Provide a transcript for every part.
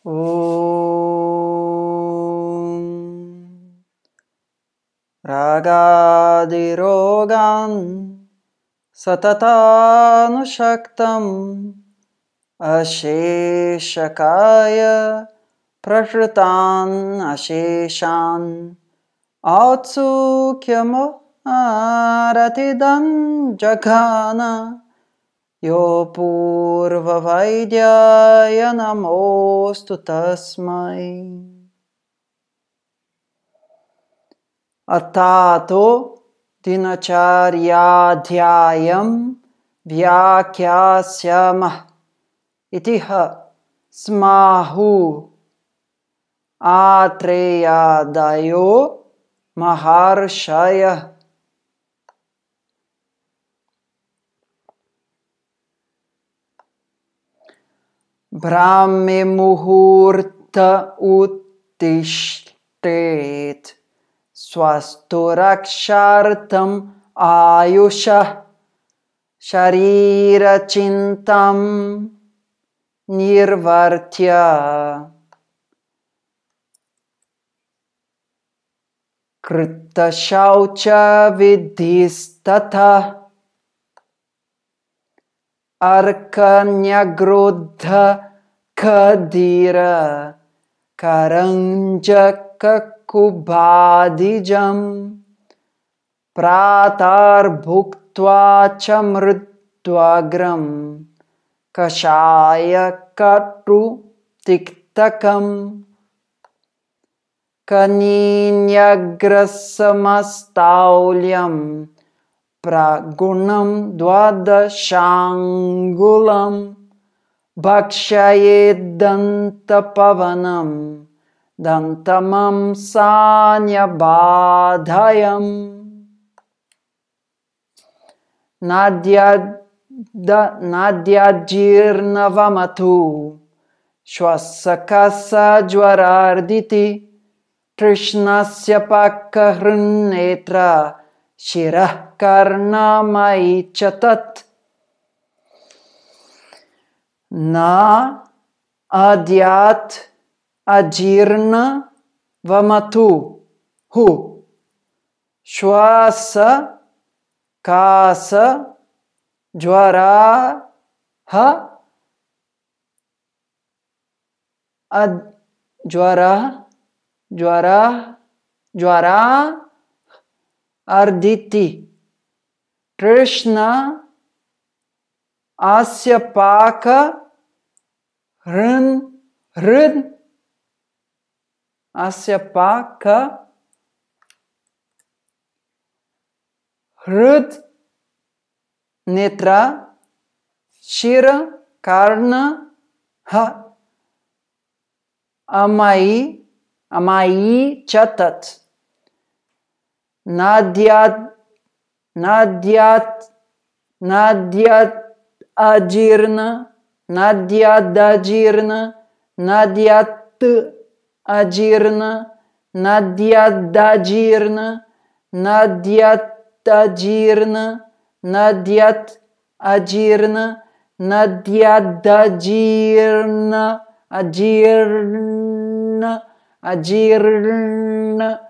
ॐ रागादिरोगान् सततानुशक्तम् अशेषकाय प्रसृतान् अशेषान् औत्सुख्यमरतिदं जघान यो पूर्ववैद्यायनमोऽस्तु तस्मै अथातो दिनचार्याध्यायं व्याख्यास्यामः इतिह स्माहु आत्रेयादयो महर्षयः ्राह्म्यमुहूर्त उत्तिष्ठेत् स्वस्तु रक्षार्थम् आयुषः शरीरचिन्तां निर्वर्त्य कृतशौच विधिस्तथा अर्कन्यग्रोद्धखधिर करञ्जककुभाधिजम् प्रातार्भुक्त्वा च मृद्वग्रं कषायकटुतिक्तकम् कनीन्यग्रसमस्ताौल्यम् प्रगुणं द्वादशाङ्गुलं भक्षये दन्तमं सान्यबाधयम् नाद्या श्वसकसज्वरार्दिति कृष्णस्य पक्कहृन्नेत्रा शिरः कर्णमयि च तत् न अद्यात् अजीर्ण वमतु हु श्वास कास ज्वरा ह ज्वरा ज्वरा ज्वरा अर्दिति कृष्ण आस्य पाक हृन हृद आस्य पाक हृद नेत्र शिर कर्ण ह अमाई अमाई चतत Надят, надят, надят аджирна, надят аджирна, надят аджирна, надят аджирна, надят аджирна, надят аджирна, надят аджирна, аджирна, аджирна, аджирна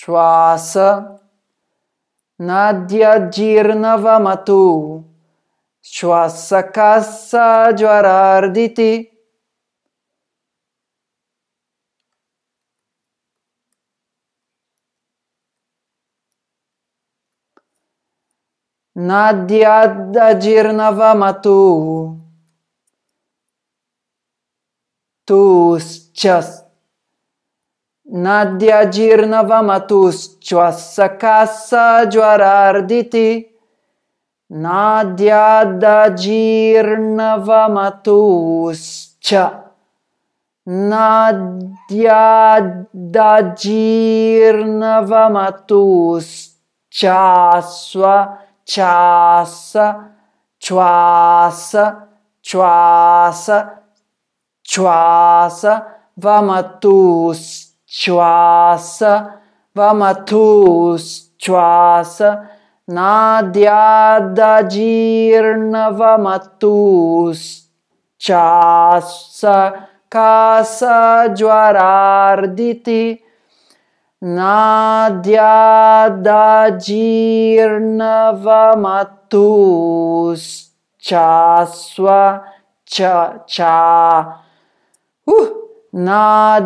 Shwasa Nadyajirnavamatu Shwasakasa matu, tu Tuschas Nadia matus Girnavamatus cassa Jwararditi Nadia da Dagirnavamatus Cha Nadia Dagirnavamatus Chaswa Chassa Chwasa Chwasa Chwasa Vamatus Chvasa. Vamatus Chvasa. Nadyada Jirna Vamatus Chasa Kasa Jwararditi Nadyada Jirna Vamatus chasua, Cha Cha uh! नाद्यादजीर्णवमतुश्च्वा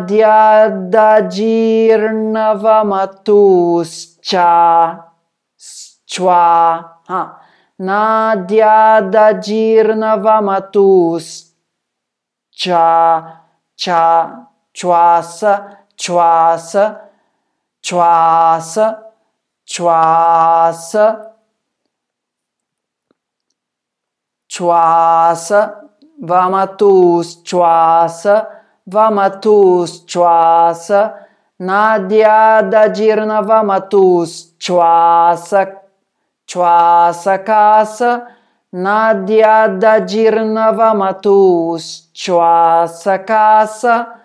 नाद्यादजीर्णवमतु च्वास छ्वास छ्वास छ्वास छ्वास वतु vamatus chvasa, nadyada dirna vamatus chvasa, chvasa nadia da dirna vamatus chvasa kasa,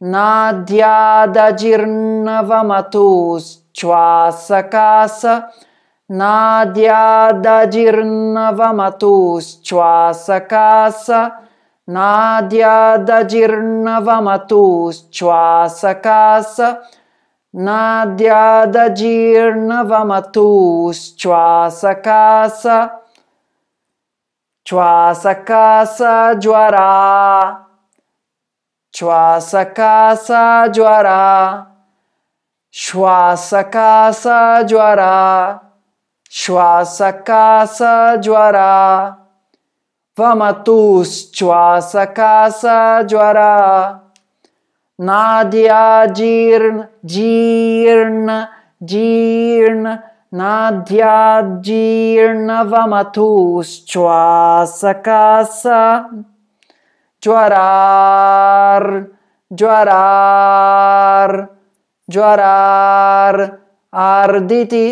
nadyada dirna vamatus chvasa kasa, nadyada dirna vamatus chvasa kasa, juara, Nadyadadirnavamatustvasakasa casa juara, Chvasakasa casa juara, jwara casa juara. ्वासकासा ज्वरा नाद्या जीर्ण जीर्ण जीर्ण नाद्याजीर्ण वमथुश्च्वासकासा ज्वरा ज्वरा ज्वरार आर्दिति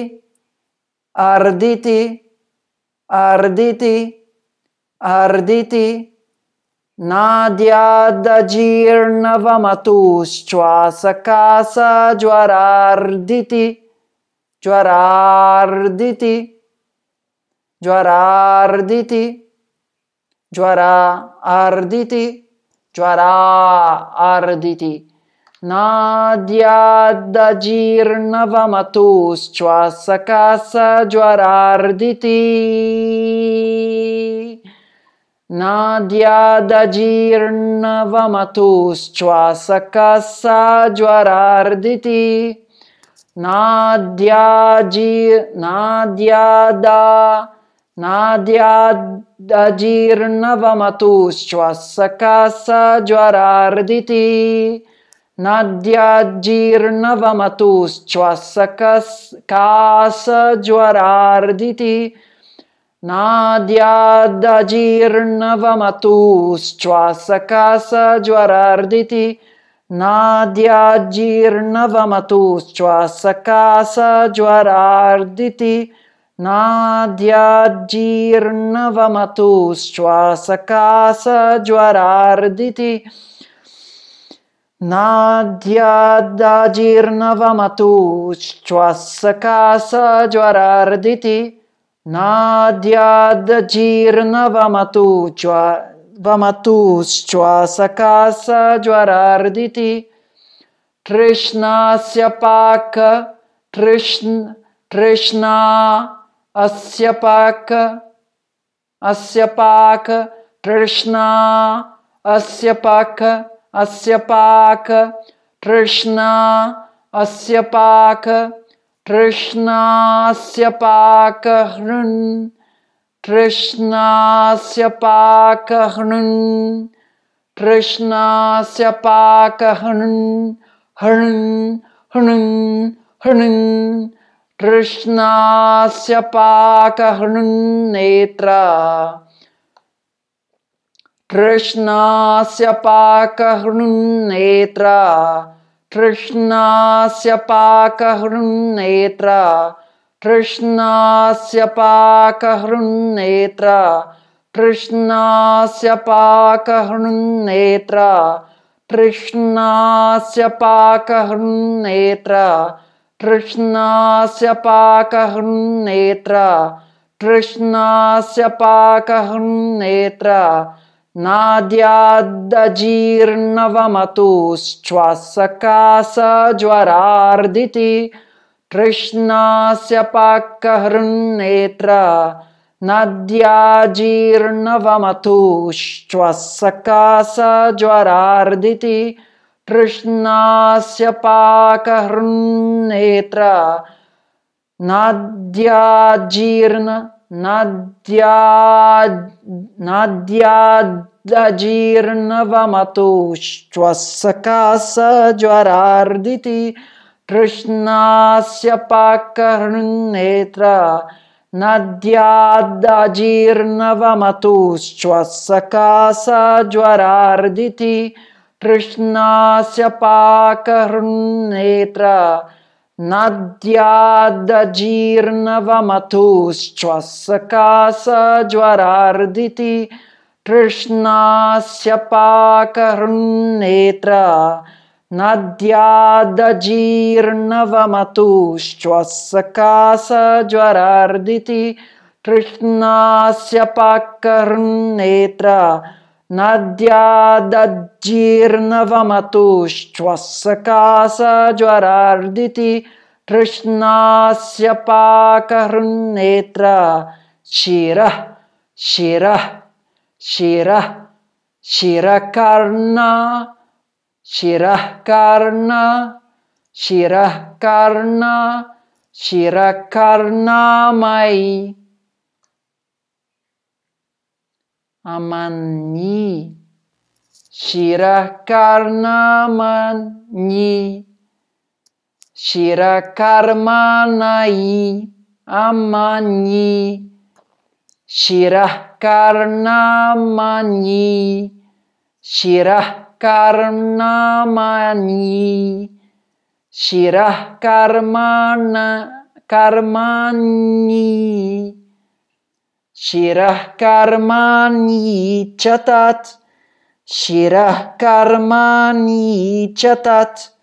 आर्दिति आर्दिति arditi नाद्यादजीर्णवमतु श्वासकासज्वरार्दिति ज्वरार्दिति ज्वरार्दिति ज्वरा अर्दिति ज्वरा अर्दिति नाद्यादजीर्णवमतु श्वासकासज्वरार्दिति नाद्यादजीर्णवमतुश्चसकसा नाद्याजी नाद्यादा नाद्याद् नाद्याजीर्णवमतुश्वासकस् कासज्वरार्दिति का नाद्यादजीर्णवमतु श्वासकासज्वरार्दिति नाद्याज्जीर्णवमतु श्वासकासज्वरार्दिति नाद्याज्जीर्णवमतु श्वासकासज्वरार्दिति नाद्यादाजीर्णवमतु श्वासकासज्वरार्दिति नाद्याद् जीर्णवमतु ज्वा वमतुश्चरार्दिति कृष्णास्य पाक कृष्ण तृष्णा अस्य पाक् अस्य पाक तृष्णा अस्य पक् अस्य पाक तृष्णा अस्य पाक कृष्णस्य पाकहृन् कृष्णस्य पाकहृन् कृष्णस्य पाकहृन् हृन् हृन् हृन् कृष्णस्य पाकहृन् नेत्रा कृष्णस्य पाकहृन् नेत्रा तृष्णास्य पाकहृन्नेत्र तृष्णास्य पाकहृन्नेत्रा तृष्णास्य पाकहृन्नेत्रा तृष्णास्य पाकहृन्नेत्र तृष्णास्य पाकहृन्नेत्र तृष्णास्य पाकहृन्नेत्र नाद्यादजीर्णवमतुश्वासकासज्वरार्दिति कृष्णस्य पाकहृन्नेत्र नद्याजीर्णवमतुश्वसकासज्वरार्दिति कृष्णस्य पाकहृन्नेत्र नद्याजीर्ण नद्या नद्या दजीर्णवमतुश्च सकास ज्वरार्दिति कृष्णास्य पाकर्णन्नेत्र नद्याद् अजीर्णवमतुश्च कृष्णास्य पाकर्नेत्र नद्याद् कृष्णास्य पाकर्नेत्रा नद्यादजीर्णवमतुश्च सकास ज्वरार्दिति तृष्णास्य पाकर्नेत्र नद्यादजीर्णवमतुश्चसकास ज्वरार्दिति तृष्णास्य पाकर्नेत्र शिरः शिरः syirah syirah karena, syirah karena, syirah karena, syirah karena mai. Amanyi, syirah karena manyi, syirah karma nai, amanyi, syirah karena mani syirah karena manyi Shirah karmana karmani Shirah karmani catat Shirah karmani catat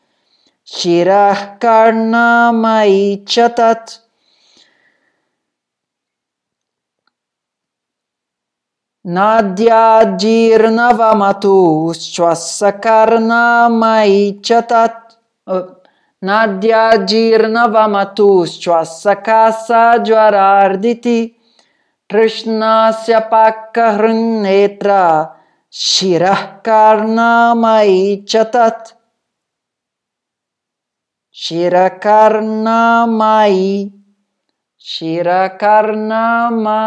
karna karnamai catat द्या जीर्णवमतु स्वस्य कर्णामयि चतत् नाद्या जीर्णवमतु ज्वरार्दिति कृष्णास्य पाक शिरः कर्णामयि च तत् शिरकर्णामयि शिरकर्णामा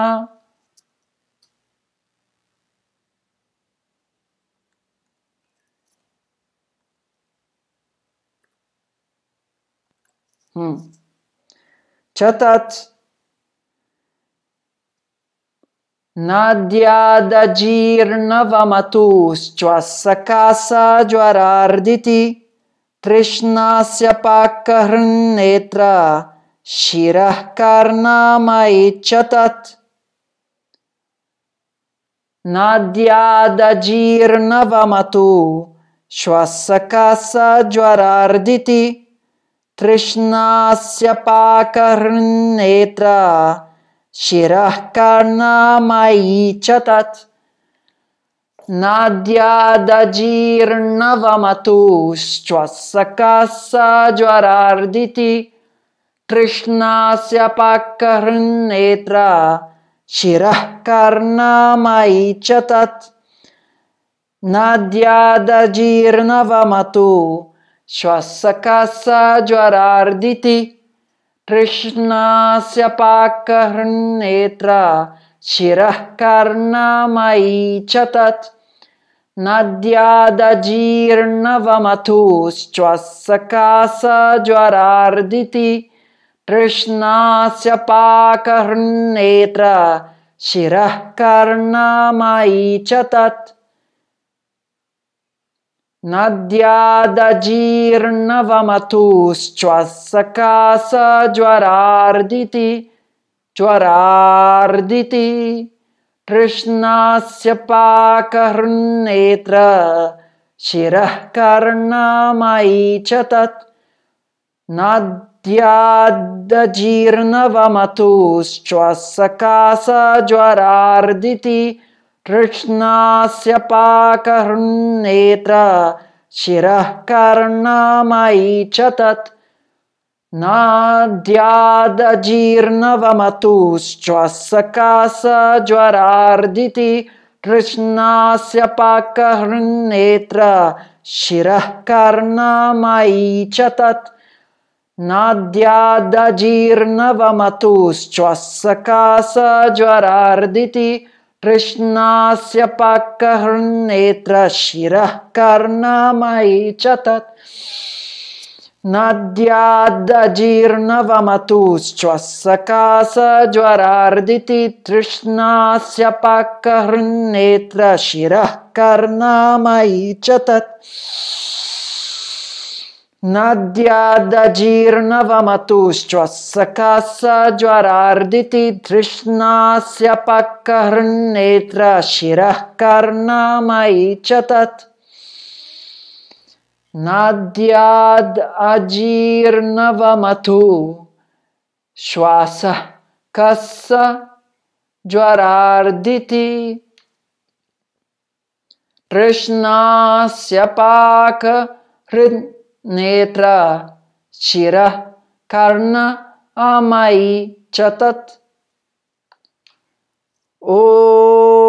चतत् नाद्यादजीर्णवमतुश्च्वसकासज्वरार्दिति तृष्णास्य पाकहृन्नेत्र शिरः कर्णामयि च तत् नाद्यादजीर्णवमतु श्वसकासज्वरार्दिति कृष्णास्य पाकृण्णेत्र शिरः कर्णामयी च तत् नद्यादजीर्णवमतुश्च सकज्वरार्दिति कृष्णास्य पाकर्णेत्र शिरः कर्णामयी च तत् श्वः कृष्णस्य पाकहृन्नेत्र शिरः कर्णमयी च तत् नद्यादजीर्णवमथु श्वसका कृष्णस्य पाकहृन्नेत्र शिरः कर्णमयी च तत् नद्यादजीर्णवमतुश्च ज्वरार्दिति कृष्णस्य पाकहृन्नेत्र शिरः कर्णमयि च तत् नद्याद्जीर्णवमतुश्च कृष्णस्य पाकहृन्नेत्र शिरः कर्णामयी च तत् नाद्यादजीर्णवमतुश्वसकासज्वरार्दिति कृष्णस्य ज्वरार्दिति शिरः कर्णमयी च तत् नाद्यादजीर्णवमतुश्वसकासज्वरार्दिति ज्वरार्दिति कृष्णास्य पक् हृन्नेत्र शिरः कर्णामयी च तत् नद्याद् अजीर्णवमतु तृष्णास्य पक्क शिरः कर्णामयी च तत् नद्यादजीर्णवमतुश्वत्सकासज्वरार्दिति धृष्णास्य पक्कहृन्नेत्र शिरः कर्णमयि च तत् नाद्याद् अजीर्णवमथु श्वासः कस्स ज्वरार्दिति तृष्णास्य पाक नेत्र शिव कर्ण अमयी चतत ओ